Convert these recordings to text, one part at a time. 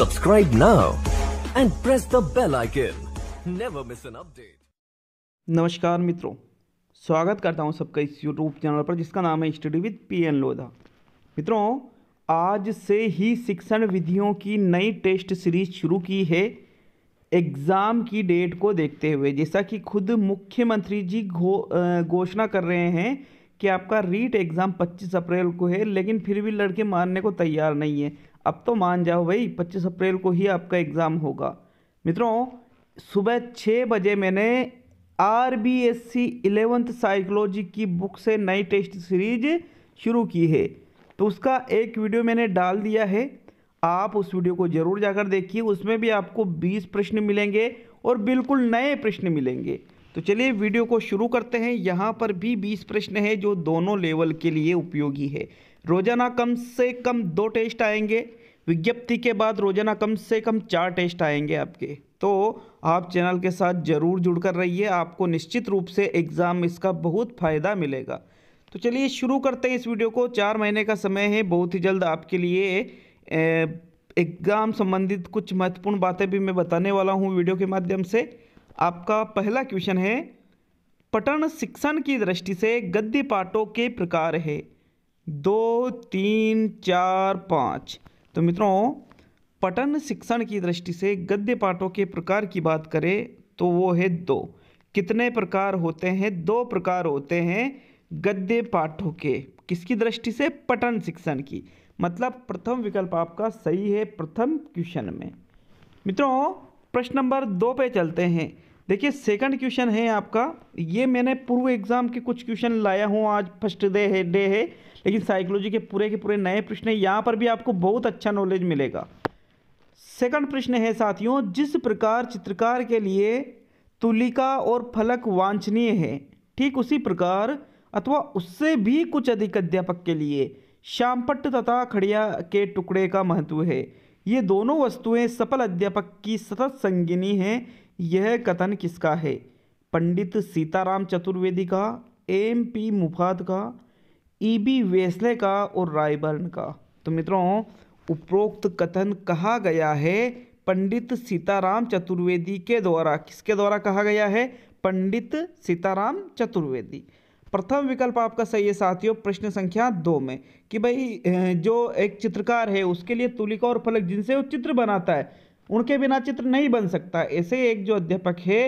Subscribe now and press the bell icon. Never miss an update. नमस्कार मित्रों स्वागत करता हूं सबका इस यूट्यूब चैनल पर जिसका नाम है study with P N Lodha मित्रों आज से ही शिक्षण विधियों की नई टेस्ट सीरीज शुरू की है एग्ज़ाम की डेट को देखते हुए जैसा कि खुद मुख्यमंत्री जी घो घोषणा कर रहे हैं कि आपका रीट एग्ज़ाम 25 अप्रैल को है लेकिन फिर भी लड़के मारने को तैयार नहीं है अब तो मान जाओ भाई पच्चीस अप्रैल को ही आपका एग्ज़ाम होगा मित्रों सुबह छः बजे मैंने R B S C eleventh psychology की बुक से नई टेस्ट सीरीज शुरू की है तो उसका एक वीडियो मैंने डाल दिया है आप उस वीडियो को ज़रूर जाकर देखिए उसमें भी आपको 20 प्रश्न मिलेंगे और बिल्कुल नए प्रश्न मिलेंगे तो चलिए वीडियो को शुरू करते हैं यहाँ पर भी 20 प्रश्न है जो दोनों लेवल के लिए उपयोगी है रोजाना कम से कम दो टेस्ट आएंगे विज्ञप्ति के बाद रोजाना कम से कम चार टेस्ट आएंगे आपके तो आप चैनल के साथ ज़रूर जुड़कर रहिए आपको निश्चित रूप से एग्ज़ाम इसका बहुत फ़ायदा मिलेगा तो चलिए शुरू करते हैं इस वीडियो को चार महीने का समय है बहुत ही जल्द आपके लिए एग्ज़ाम संबंधित कुछ महत्वपूर्ण बातें भी मैं बताने वाला हूँ वीडियो के माध्यम से आपका पहला क्वेश्चन है पठन शिक्षण की दृष्टि से गद्य पाठों के प्रकार है दो तीन चार पाँच तो मित्रों पठन शिक्षण की दृष्टि से गद्य पाठों के प्रकार की बात करें तो वो है दो कितने प्रकार होते हैं दो प्रकार होते हैं गद्य पाठों के किसकी दृष्टि से पठन शिक्षण की मतलब प्रथम विकल्प आपका सही है प्रथम क्वेश्चन में मित्रों प्रश्न नंबर दो पे चलते हैं देखिए सेकंड क्वेश्चन है आपका ये मैंने पूर्व एग्ज़ाम के कुछ क्वेश्चन लाया हूँ आज फर्स्ट डे है डे है लेकिन साइकोलॉजी के पूरे के पूरे नए प्रश्न हैं यहाँ पर भी आपको बहुत अच्छा नॉलेज मिलेगा सेकंड प्रश्न है साथियों जिस प्रकार चित्रकार के लिए तुलिका और फलक वांछनीय है ठीक उसी प्रकार अथवा उससे भी कुछ अधिक अध्यापक के लिए श्यामपट तथा खड़िया के टुकड़े का महत्व है ये दोनों वस्तुएं सफल अध्यापक की सतत संगिनी हैं यह कथन किसका है पंडित सीताराम चतुर्वेदी का एम पी मुफाद का ई बी वेस्ले का और रायबर्न का तो मित्रों उपरोक्त कथन कहा गया है पंडित सीताराम चतुर्वेदी के द्वारा किसके द्वारा कहा गया है पंडित सीताराम चतुर्वेदी प्रथम विकल्प आपका सही है साथियों प्रश्न संख्या दो में कि भाई जो एक चित्रकार है उसके लिए तुलिका और फलक जिनसे वो चित्र बनाता है उनके बिना चित्र नहीं बन सकता ऐसे एक जो अध्यापक है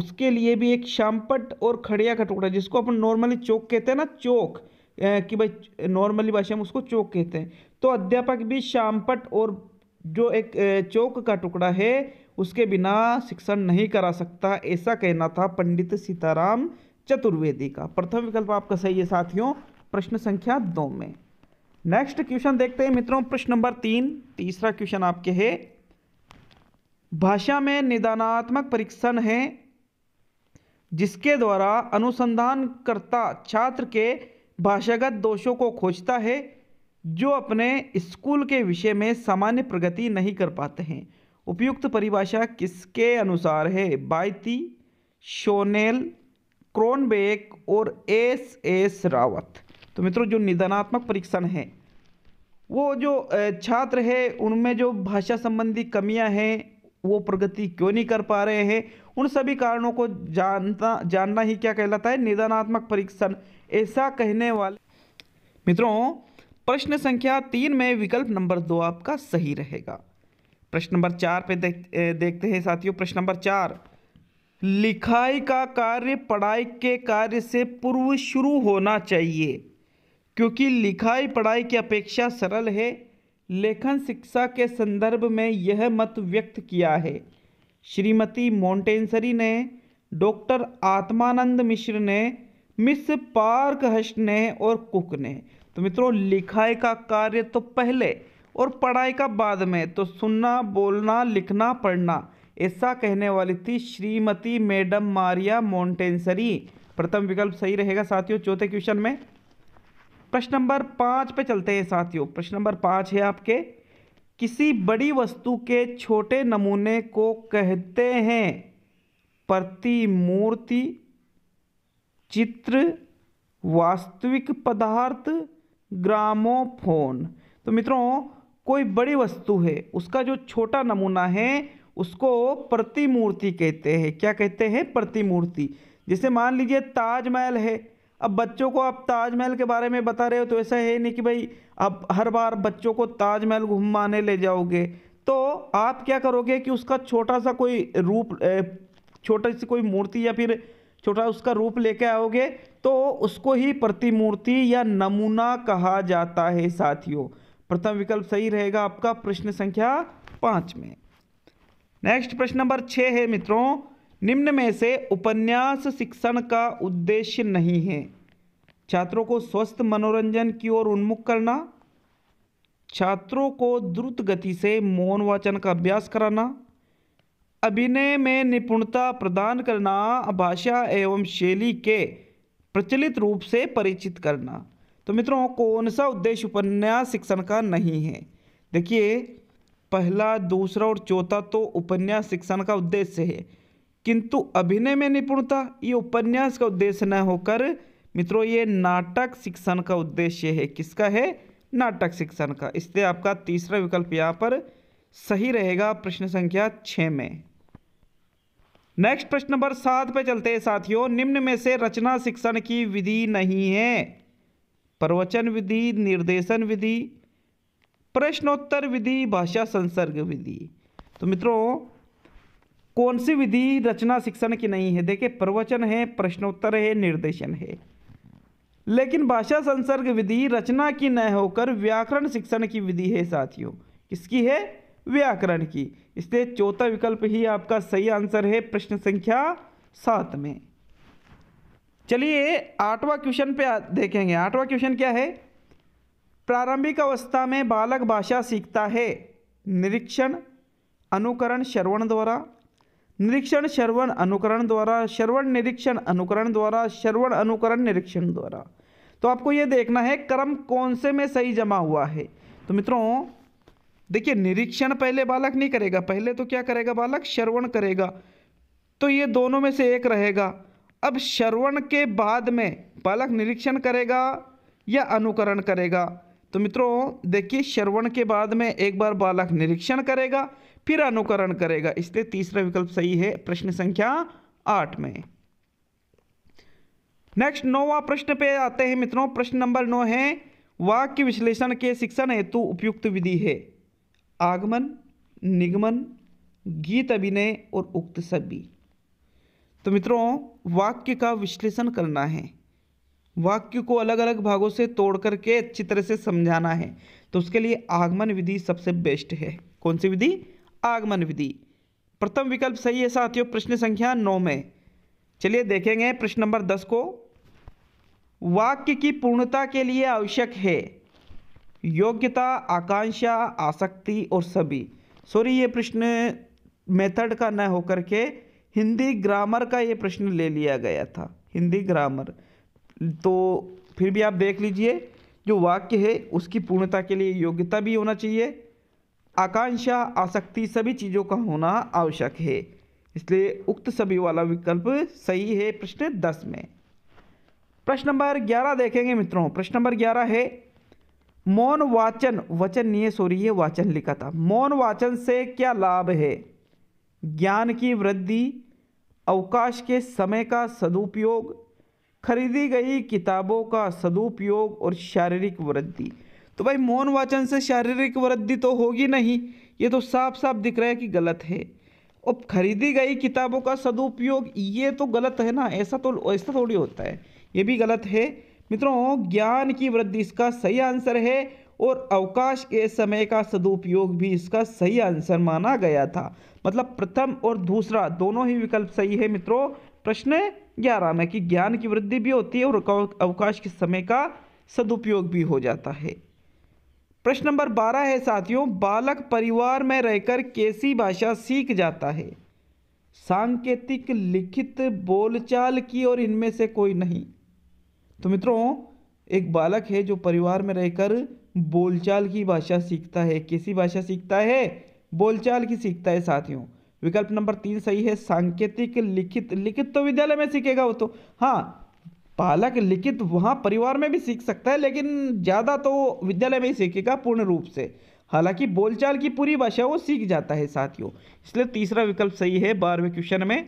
उसके लिए भी एक शामपट और खड़िया का टुकड़ा जिसको अपन नॉर्मली चौक कहते हैं ना चौक कि भाई नॉर्मली भाषा में उसको चौक कहते हैं तो अध्यापक भी शामपट और जो एक चौक का टुकड़ा है उसके बिना शिक्षण नहीं करा सकता ऐसा कहना था पंडित सीताराम चतुर्वेदी का प्रथम विकल्प आपका सही है साथियों प्रश्न संख्या दो में नेक्स्ट क्वेश्चन देखते हैं मित्रों प्रश्न नंबर तीन तीसरा क्वेश्चन आपके है भाषा में निदानात्मक परीक्षण है जिसके द्वारा अनुसंधानकर्ता छात्र के भाषागत दोषों को खोजता है जो अपने स्कूल के विषय में सामान्य प्रगति नहीं कर पाते हैं उपयुक्त परिभाषा किसके अनुसार है बायती शोनेल क्रोनबेक और एस एस रावत तो मित्रों जो निदानात्मक परीक्षण है वो जो छात्र है उनमें जो भाषा संबंधी कमियां हैं वो प्रगति क्यों नहीं कर पा रहे हैं उन सभी कारणों को जानता जानना ही क्या कहलाता है निदानात्मक परीक्षण ऐसा कहने वाले मित्रों प्रश्न संख्या तीन में विकल्प नंबर दो आपका सही रहेगा प्रश्न नंबर चार पे देख देखते हैं साथियों प्रश्न नंबर चार लिखाई का कार्य पढ़ाई के कार्य से पूर्व शुरू होना चाहिए क्योंकि लिखाई पढ़ाई की अपेक्षा सरल है लेखन शिक्षा के संदर्भ में यह मत व्यक्त किया है श्रीमती मोन्टेन्सरी ने डॉक्टर आत्मानंद मिश्र ने मिस पार्क हस्ट ने और कुक ने तो मित्रों लिखाई का कार्य तो पहले और पढ़ाई का बाद में तो सुनना बोलना लिखना पढ़ना ऐसा कहने वाली थी श्रीमती मैडम मारिया मोन्टेंसरी प्रथम विकल्प सही रहेगा साथियों चौथे क्वेश्चन में प्रश्न नंबर पाँच पे चलते हैं साथियों प्रश्न नंबर पाँच है आपके किसी बड़ी वस्तु के छोटे नमूने को कहते हैं प्रतिमूर्ति चित्र वास्तविक पदार्थ ग्रामोफोन तो मित्रों कोई बड़ी वस्तु है उसका जो छोटा नमूना है उसको प्रतिमूर्ति कहते हैं क्या कहते हैं प्रतिमूर्ति जैसे मान लीजिए ताजमहल है अब बच्चों को आप ताजमहल के बारे में बता रहे हो तो ऐसा है नहीं कि भाई आप हर बार बच्चों को ताजमहल घुमाने ले जाओगे तो आप क्या करोगे कि उसका छोटा सा कोई रूप छोटा सी कोई मूर्ति या फिर छोटा उसका रूप लेके आओगे तो उसको ही प्रतिमूर्ति या नमूना कहा जाता है साथियों प्रथम विकल्प सही रहेगा आपका प्रश्न संख्या पाँच में नेक्स्ट प्रश्न नंबर छः है मित्रों निम्न में से उपन्यास शिक्षण का उद्देश्य नहीं है छात्रों को स्वस्थ मनोरंजन की ओर उन्मुख करना छात्रों को द्रुत गति से मौन वाचन का अभ्यास कराना अभिनय में निपुणता प्रदान करना भाषा एवं शैली के प्रचलित रूप से परिचित करना तो मित्रों कौन सा उद्देश्य उपन्यास शिक्षण का नहीं है देखिए पहला दूसरा और चौथा तो उपन्यास शिक्षण का उद्देश्य है किंतु अभिनय में निपुणता ये उपन्यास का उद्देश्य न होकर मित्रों ये नाटक शिक्षण का उद्देश्य है किसका है नाटक शिक्षण का इसलिए आपका तीसरा विकल्प यहाँ पर सही रहेगा प्रश्न संख्या छः में नेक्स्ट प्रश्न नंबर सात पे चलते हैं साथियों निम्न में से रचना शिक्षण की विधि नहीं है प्रवचन विधि निर्देशन विधि प्रश्नोत्तर विधि भाषा संसर्ग विधि तो मित्रों कौन सी विधि रचना शिक्षण की नहीं है देखिए प्रवचन है प्रश्नोत्तर है निर्देशन है लेकिन भाषा संसर्ग विधि रचना की न होकर व्याकरण शिक्षण की विधि है साथियों किसकी है व्याकरण की इसलिए चौथा विकल्प ही आपका सही आंसर है प्रश्न संख्या सात में चलिए आठवां क्वेश्चन पे देखेंगे आठवां क्वेश्चन क्या है प्रारंभिक अवस्था में बालक भाषा सीखता है निरीक्षण अनुकरण श्रवण द्वारा निरीक्षण श्रवण अनुकरण द्वारा श्रवण निरीक्षण अनुकरण द्वारा श्रवण अनुकरण निरीक्षण द्वारा तो आपको ये देखना है क्रम कौन से में सही जमा हुआ है तो मित्रों देखिए निरीक्षण पहले बालक नहीं करेगा पहले तो क्या करेगा बालक श्रवण करेगा तो ये दोनों में से एक रहेगा अब श्रवण के बाद में बालक निरीक्षण करेगा या अनुकरण करेगा तो मित्रों देखिए श्रवण के बाद में एक बार बालक निरीक्षण करेगा फिर अनुकरण करेगा इसलिए तीसरा विकल्प सही है प्रश्न संख्या आठ में नेक्स्ट नौवा प्रश्न पे आते हैं मित्रों प्रश्न नंबर नौ है वाक्य विश्लेषण के शिक्षण हेतु उपयुक्त विधि है आगमन निगमन गीत अभिनय और उक्त सभी तो मित्रों वाक्य का विश्लेषण करना है वाक्य को अलग अलग भागों से तोड़ करके अच्छी तरह से समझाना है तो उसके लिए आगमन विधि सबसे बेस्ट है कौन सी विधि आगमन विधि प्रथम विकल्प सही है साथियों प्रश्न संख्या नौ में चलिए देखेंगे प्रश्न नंबर दस को वाक्य की पूर्णता के लिए आवश्यक है योग्यता आकांक्षा आसक्ति और सभी सॉरी ये प्रश्न मेथड का न होकर के हिंदी ग्रामर का ये प्रश्न ले लिया गया था हिंदी ग्रामर तो फिर भी आप देख लीजिए जो वाक्य है उसकी पूर्णता के लिए योग्यता भी होना चाहिए आकांक्षा आसक्ति सभी चीज़ों का होना आवश्यक है इसलिए उक्त सभी वाला विकल्प सही है प्रश्न दस में प्रश्न नंबर ग्यारह देखेंगे मित्रों प्रश्न नंबर ग्यारह है मौन वाचन वचन है सॉरी ये वाचन लिखा था मौन वाचन से क्या लाभ है ज्ञान की वृद्धि अवकाश के समय का सदुपयोग खरीदी गई किताबों का सदुपयोग और शारीरिक वृद्धि तो भाई मौन वाचन से शारीरिक वृद्धि तो होगी नहीं ये तो साफ साफ दिख रहा है कि गलत है और खरीदी गई किताबों का सदुपयोग ये तो गलत है ना ऐसा तो ऐसा थोड़ी होता है ये भी गलत है मित्रों ज्ञान की वृद्धि इसका सही आंसर है और अवकाश के समय का सदुपयोग भी इसका सही आंसर माना गया था मतलब प्रथम और दूसरा दोनों ही विकल्प सही है मित्रों प्रश्न ग्यारह में कि ज्ञान की वृद्धि भी होती है और अवकाश के समय का सदुपयोग भी हो जाता है प्रश्न नंबर बारह है साथियों बालक परिवार में रहकर कैसी भाषा सीख जाता है सांकेतिक लिखित बोलचाल की और इनमें से कोई नहीं तो मित्रों एक बालक है जो परिवार में रहकर बोलचाल की भाषा सीखता है कैसी भाषा सीखता है बोलचाल की सीखता है साथियों विकल्प नंबर तीन सही है सांकेतिक लिखित लिखित तो विद्यालय में सीखेगा वो तो हाँ बालक लिखित वहाँ परिवार में भी सीख सकता है लेकिन ज़्यादा तो विद्यालय में ही सीखेगा पूर्ण रूप से हालांकि बोलचाल की पूरी भाषा वो सीख जाता है साथियों इसलिए तीसरा विकल्प सही है बारहवें क्वेश्चन में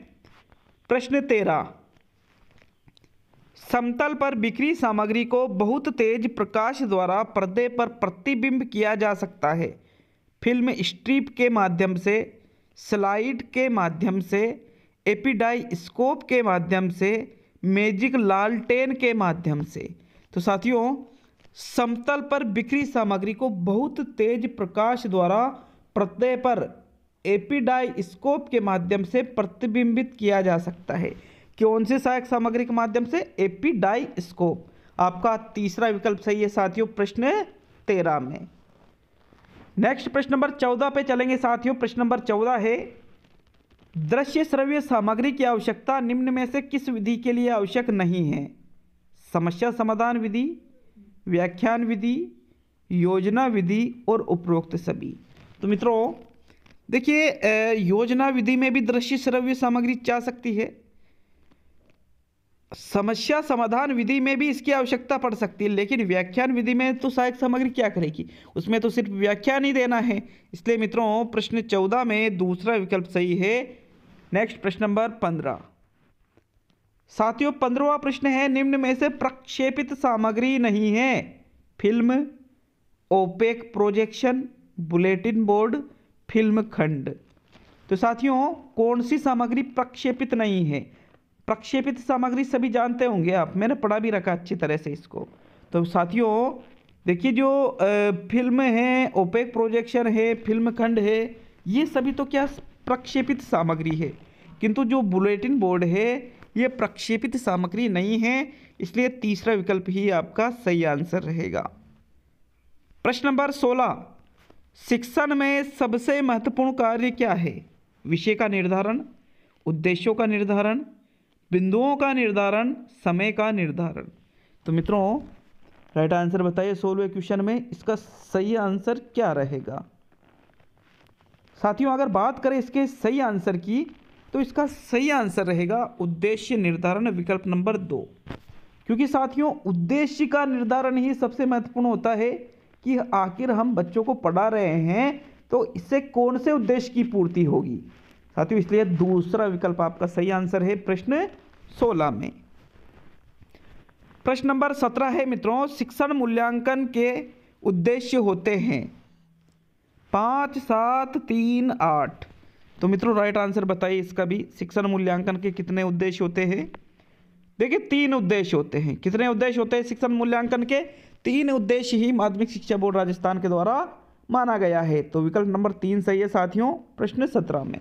प्रश्न तेरह समतल पर बिखरी सामग्री को बहुत तेज प्रकाश द्वारा पर्दे पर प्रतिबिंब किया जा सकता है फिल्म स्ट्रीप के माध्यम से स्लाइड के माध्यम से एपिडाइस्कोप के माध्यम से मैजिक लालटेन के माध्यम से तो साथियों समतल पर बिखरी सामग्री को बहुत तेज प्रकाश द्वारा प्रत्यय पर एपिडाइस्कोप के माध्यम से प्रतिबिंबित किया जा सकता है कौन से सहायक सामग्री के माध्यम से एपिडाइस्कोप आपका तीसरा विकल्प सही है साथियों प्रश्न तेरह में नेक्स्ट प्रश्न नंबर चौदह पे चलेंगे साथियों प्रश्न नंबर चौदह है दृश्य श्रव्य सामग्री की आवश्यकता निम्न में से किस विधि के लिए आवश्यक नहीं है समस्या समाधान विधि व्याख्यान विधि योजना विधि और उपरोक्त सभी तो मित्रों देखिए योजना विधि में भी दृश्य श्रव्य सामग्री जा सकती है समस्या समाधान विधि में भी इसकी आवश्यकता पड़ सकती है लेकिन व्याख्यान विधि में तो सहायक सामग्री क्या करेगी उसमें तो सिर्फ व्याख्यान ही देना है इसलिए मित्रों प्रश्न चौदह में दूसरा विकल्प सही है नेक्स्ट प्रश्न नंबर पंद्रह साथियों पंद्रहवा प्रश्न है निम्न में से प्रक्षेपित सामग्री नहीं है film opaque projection bulletin board film खंड तो साथियों कौन सी सामग्री प्रक्षेपित नहीं है प्रक्षेपित सामग्री सभी जानते होंगे आप मैंने पढ़ा भी रखा अच्छी तरह से इसको तो साथियों देखिए जो फिल्म है ओपेक प्रोजेक्शन है फिल्म खंड है ये सभी तो क्या प्रक्षेपित सामग्री है किंतु जो बुलेटिन बोर्ड है ये प्रक्षेपित सामग्री नहीं है इसलिए तीसरा विकल्प ही आपका सही आंसर रहेगा प्रश्न नंबर सोलह शिक्षण में सबसे महत्वपूर्ण कार्य क्या है विषय का निर्धारण उद्देश्यों का निर्धारण बिंदुओं का निर्धारण समय का निर्धारण तो मित्रों राइट आंसर बताइए सोलवे क्वेश्चन में इसका सही आंसर क्या रहेगा साथियों अगर बात करें इसके सही आंसर की तो इसका सही आंसर रहेगा उद्देश्य निर्धारण विकल्प नंबर दो क्योंकि साथियों उद्देश्य का निर्धारण ही सबसे महत्वपूर्ण होता है कि आखिर हम बच्चों को पढ़ा रहे हैं तो इससे कौन से उद्देश्य की पूर्ति होगी साथियों इसलिए दूसरा विकल्प आपका सही आंसर है प्रश्न सोलह में प्रश्न नंबर सत्रह है मित्रों शिक्षण मूल्यांकन के उद्देश्य होते हैं पाँच सात तीन आठ तो मित्रों राइट आंसर बताइए इसका भी शिक्षण मूल्यांकन के कितने उद्देश्य होते हैं देखिए तीन उद्देश्य होते हैं कितने उद्देश्य होते हैं शिक्षण मूल्यांकन के तीन उद्देश्य ही माध्यमिक शिक्षा बोर्ड राजस्थान के द्वारा माना गया है तो विकल्प नंबर तीन सही है साथियों प्रश्न सत्रह में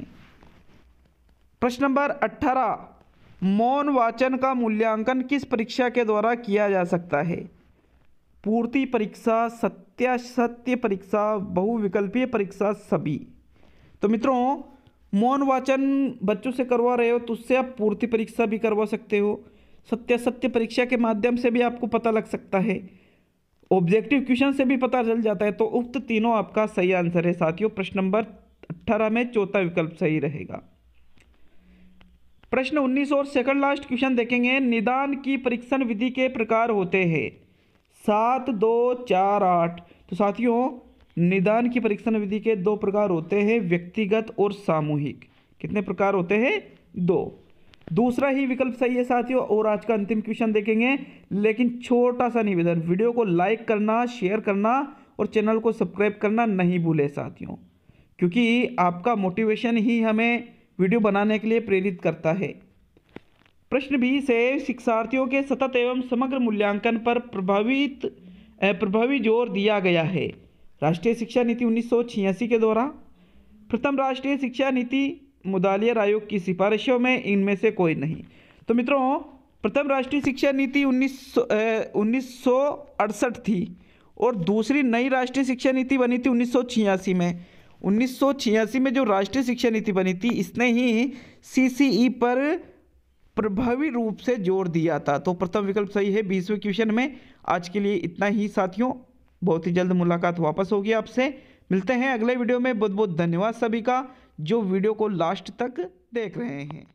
प्रश्न नंबर अट्ठारह मौन वाचन का मूल्यांकन किस परीक्षा के द्वारा किया जा सकता है पूर्ति परीक्षा सत्या सत्य परीक्षा बहुविकल्पीय परीक्षा सभी तो मित्रों मौन वाचन बच्चों से करवा रहे हो तो उससे आप पूर्ति परीक्षा भी करवा सकते हो सत्यासत्य सत्य परीक्षा के माध्यम से भी आपको पता लग सकता है ऑब्जेक्टिव क्वेश्चन से भी पता चल जाता है तो उक्त तीनों आपका सही आंसर है साथियों प्रश्न नंबर अट्ठारह में चौथा विकल्प सही रहेगा प्रश्न 19 और सेकंड लास्ट क्वेश्चन देखेंगे निदान की परीक्षण विधि के प्रकार होते हैं सात दो चार आठ तो साथियों निदान की परीक्षण विधि के दो प्रकार होते हैं व्यक्तिगत और सामूहिक कितने प्रकार होते हैं दो दूसरा ही विकल्प सही है साथियों और आज का अंतिम क्वेश्चन देखेंगे लेकिन छोटा सा निवेदन वीडियो को लाइक करना शेयर करना और चैनल को सब्सक्राइब करना नहीं भूले साथियों क्योंकि आपका मोटिवेशन ही हमें वीडियो बनाने के लिए प्रेरित करता है प्रश्न भी से शिक्षार्थियों के सतत एवं समग्र मूल्यांकन पर प्रभावित प्रभावी जोर दिया गया है राष्ट्रीय शिक्षा नीति उन्नीस के द्वारा प्रथम राष्ट्रीय शिक्षा नीति मुदालियर आयोग की सिफारिशों में इनमें से कोई नहीं तो मित्रों प्रथम राष्ट्रीय शिक्षा नीति उन्नीस सौ थी और दूसरी नई राष्ट्रीय शिक्षा नीति बनी थी उन्नीस में उन्नीस में जो राष्ट्रीय शिक्षा नीति बनी थी इसने ही सी e पर प्रभावी रूप से जोर दिया था तो प्रथम विकल्प सही है बीसवें क्वेश्चन में आज के लिए इतना ही साथियों बहुत ही जल्द मुलाकात वापस होगी आपसे मिलते हैं अगले वीडियो में बहुत बहुत धन्यवाद सभी का जो वीडियो को लास्ट तक देख रहे हैं